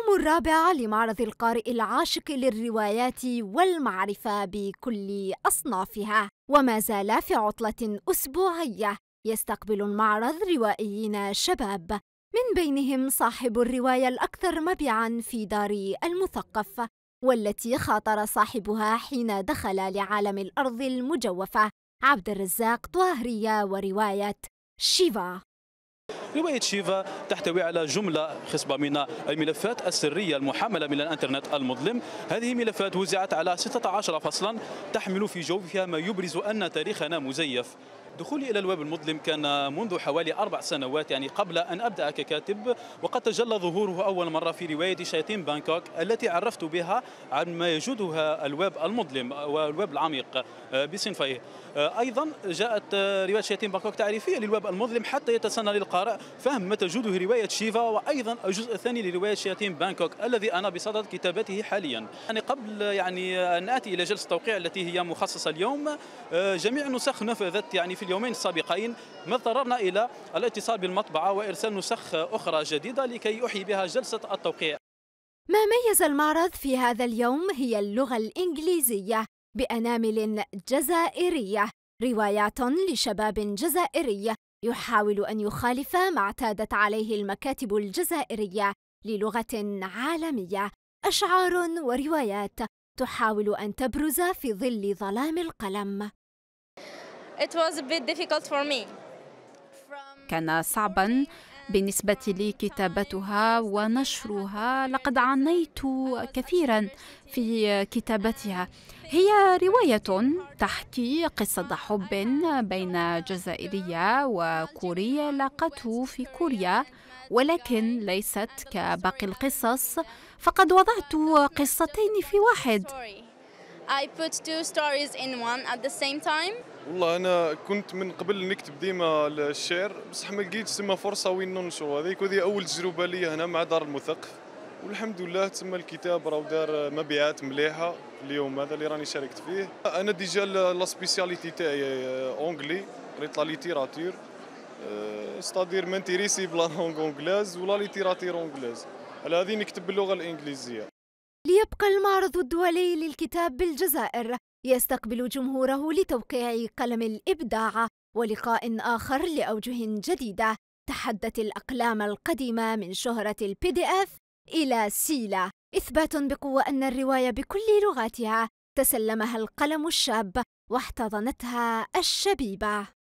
اليوم الرابع لمعرض القارئ العاشق للروايات والمعرفة بكل أصنافها وما زال في عطلة أسبوعية يستقبل المعرض روائيين شباب من بينهم صاحب الرواية الأكثر مبيعا في دار المثقف والتي خاطر صاحبها حين دخل لعالم الأرض المجوفة عبد الرزاق طاهرية ورواية شيفا رواية شيفا تحتوي على جملة خصبة من الملفات السرية المحملة من الانترنت المظلم هذه ملفات وزعت على 16 فصلا تحمل في جوفها ما يبرز أن تاريخنا مزيف دخولي إلى الويب المظلم كان منذ حوالي أربع سنوات يعني قبل أن أبدأ ككاتب وقد تجلى ظهوره أول مرة في رواية شياطين بانكوك التي عرفت بها عن ما يجودها الويب المظلم والويب العميق آه، بصنفيه آه، أيضا جاءت آه، رواية شياطين بانكوك تعريفية للويب المظلم حتى يتسنى للقارئ فهم ما تجوده رواية شيفا وأيضا الجزء الثاني لرواية شياطين بانكوك الذي أنا بصدد كتابته حاليا يعني قبل يعني أن آتي إلى جلسة التوقيع التي هي مخصصة اليوم جميع النسخ نفذت يعني في اليومين السابقين ما اضطررنا إلى الاتصال بالمطبعة وإرسال نسخ أخرى جديدة لكي أحيي بها جلسة التوقيع ما ميز المعرض في هذا اليوم هي اللغة الإنجليزية بأنامل جزائرية روايات لشباب جزائري يحاول أن يخالف ما اعتادت عليه المكاتب الجزائرية للغة عالمية أشعار وروايات تحاول أن تبرز في ظل ظلام القلم كان صعبا بالنسبة لي كتابتها ونشرها لقد عانيت كثيرا في كتابتها هي رواية تحكي قصة حب بين جزائرية وكورية لاقته في كوريا ولكن ليست كباقي القصص فقد وضعت قصتين في واحد I put two stories in one at the same time. والله انا كنت من قبل نكتب ديما الشعر بصح ما لقيتش تما فرصه وين ننشر هذيك وهذه اول تجربه لي هنا مع دار المثقف والحمد لله تما الكتاب راه دار مبيعات مليحه اليوم هذا اللي راني شاركت فيه انا ديجا لا سبيسياليتي تاعي آه، اونغلي قريت لا ليتيراتور ستادير مانتيريسي بلا لونغ اونغلاز ولا ليتيراتور اونغلاز على هذه نكتب باللغه الانجليزيه ليبقى المعرض الدولي للكتاب بالجزائر يستقبل جمهوره لتوقيع قلم الإبداع ولقاء آخر لأوجه جديدة تحدت الأقلام القديمة من شهرة البي دي إف إلى سيلا إثبات بقوة أن الرواية بكل لغاتها تسلمها القلم الشاب واحتضنتها الشبيبة